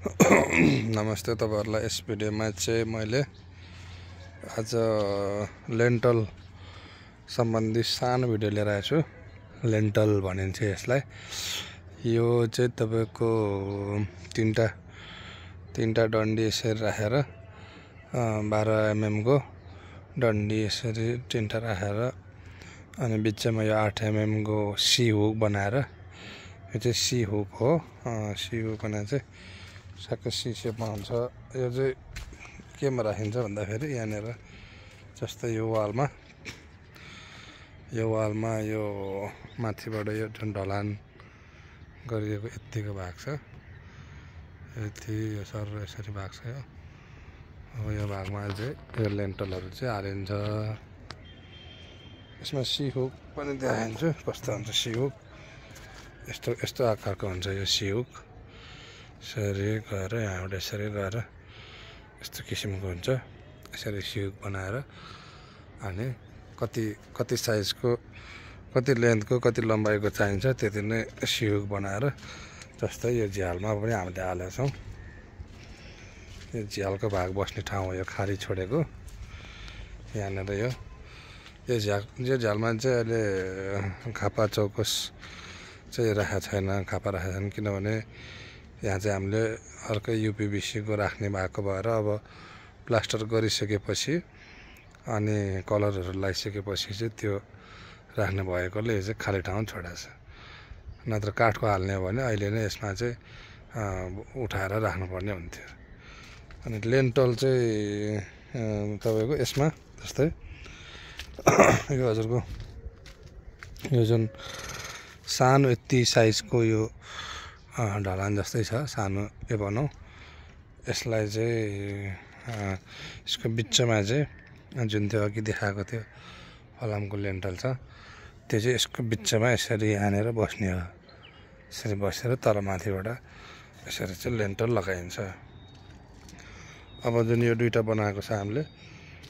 नमस्ते तपाईँहरूलाई यस भिडियोमा चाहिँ मैले आज लेन्टल सम्बन्धी सानो भिडियो लिएर आएको छु लेन्टल भनिन्छ यसलाई यो चाहिँ तपाईँको तिनवटा तिनवटा डन्डी यसरी राखेर बाह्र एमएमको डन्डी यसरी तिनवटा राखेर अनि बिचमा यो आठ एमएमको सी हुक बनाएर यो चाहिँ सी हुक हो सी हुक बनाएर चाहिँ ठ्याक्कै सी सेपमा हुन्छ यो चाहिँ केमा राखिन्छ भन्दाखेरि यहाँनिर जस्तै यो वालमा यो वालमा यो माथिबाट यो जुन ढलान गरिएको यत्तिको भाग छ यति यो सर यसरी भएको छ यो अब यो भागमा चाहिँ यो लेन्टलहरू चाहिँ हालिन्छ यसमा सिहुक पनि देखाइन्छु कस्तो हुन्छ सिहुक यस्तो यस्तो आकारको हुन्छ यो सिहुक यसरी गएर यहाँबाट यसरी गएर यस्तो किसिमको हुन्छ यसरी सिउ बनाएर अनि कति कति साइजको कति लेन्थको कति लम्बाइको चाहिन्छ त्यति नै सिउ बनाएर जस्तै यो झ्यालमा पनि हामीले हालेको छौँ यो झ्यालको भाग बस्ने ठाउँ हो यो खाली छोडेको यहाँनिर यो यो झ्याल यो झ्यालमा चाहिँ अहिले खापा चौकस चाहिँ राखेको छैन खापा राखेको छैन किनभने यहाँ चाहिँ हामीले अर्कै युपिबिसीको राख्ने भएको भएर अब प्लास्टर गरिसकेपछि अनि कलरहरू लगाइसकेपछि चाहिँ त्यो राख्ने भएकोले यो चाहिँ खाली ठाउँ छोडाएको छ नत्र काठको हाल्ने हो भने अहिले नै यसमा चाहिँ उठाएर राख्नुपर्ने हुन्थ्यो अनि लेन्टल चाहिँ तपाईँको यसमा जस्तै यो हजुरको यो जुन सानो यति साइजको यो ढलान जस्तै छ सानो यो भनौँ यसलाई चाहिँ यसको बिचमा चाहिँ जुन त्यो अघि देखाएको थियो फलामको लेन्टल छ त्यो चाहिँ यसको बिचमा यसरी हानेर बस्ने हो यसरी बसेर तल माथिबाट यसरी चाहिँ लेन्टल लगाइन्छ अब जुन यो दुइटा बनाएको छ हामीले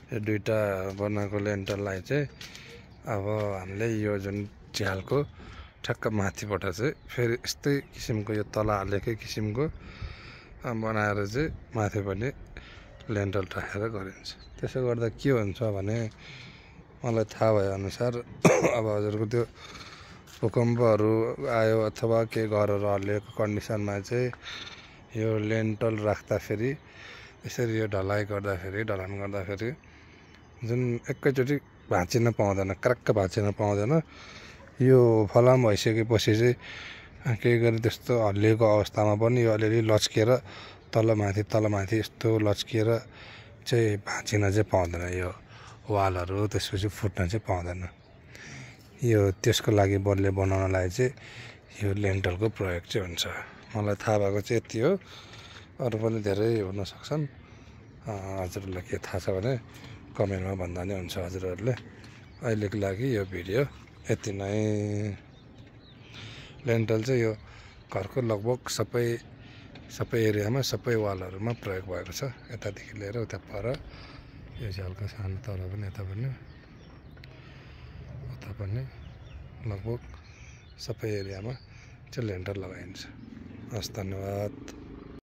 यो दुइटा बनाएको लेन्टललाई चाहिँ अब हामीले यो जुन झ्यालको ठ्याक्क माथिबाट चाहिँ फेरि यस्तै किसिमको यो तल हालेकै किसिमको बनाएर चाहिँ माथि पनि लेन्टल राखेर गरिन्छ त्यसो गर्दा के हुन्छ भने मलाई थाहा भएअनुसार अब हजुरको त्यो भूकम्पहरू आयो अथवा केही घरहरू हल्लिएको कन्डिसनमा चाहिँ यो लेन्टल राख्दाखेरि यसरी यो ढलाइ गर्दाखेरि ढलान गर्दाखेरि जुन एकैचोटि भाँचिन पाउँदैन क्राक्क भाँचिन पाउँदैन यो फलाम भइसकेपछि चाहिँ केही गरी त्यस्तो हल्लिएको अवस्थामा पनि यो अलिअलि लच्किएर तलमाथि तलमाथि यस्तो लच्किएर चाहिँ भाँचिन चाहिँ पाउँदैन यो वालहरू त्यसपछि फुट्न चाहिँ पाउँदैन यो त्यसको लागि बलले बनाउनलाई चाहिँ यो लेन्टलको प्रयोग चाहिँ हुन्छ मलाई थाहा भएको चाहिँ यति हो अरू पनि धेरै हुनसक्छन् हजुरहरूलाई के थाहा छ भने कमेन्टमा भन्दा नै हुन्छ हजुरहरूले अहिलेको लागि यो भिडियो यति नै लेन्टल चाहिँ यो घरको लगभग सबै सबै एरियामा सबै वालहरूमा प्रयोग भएको छ यतादेखि लिएर उता पर यो चाहिँ हल्का सानो तल पनि यता पनि उता पनि लगभग सबै एरियामा चाहिँ लेन्टल लगाइन्छ हस् धन्यवाद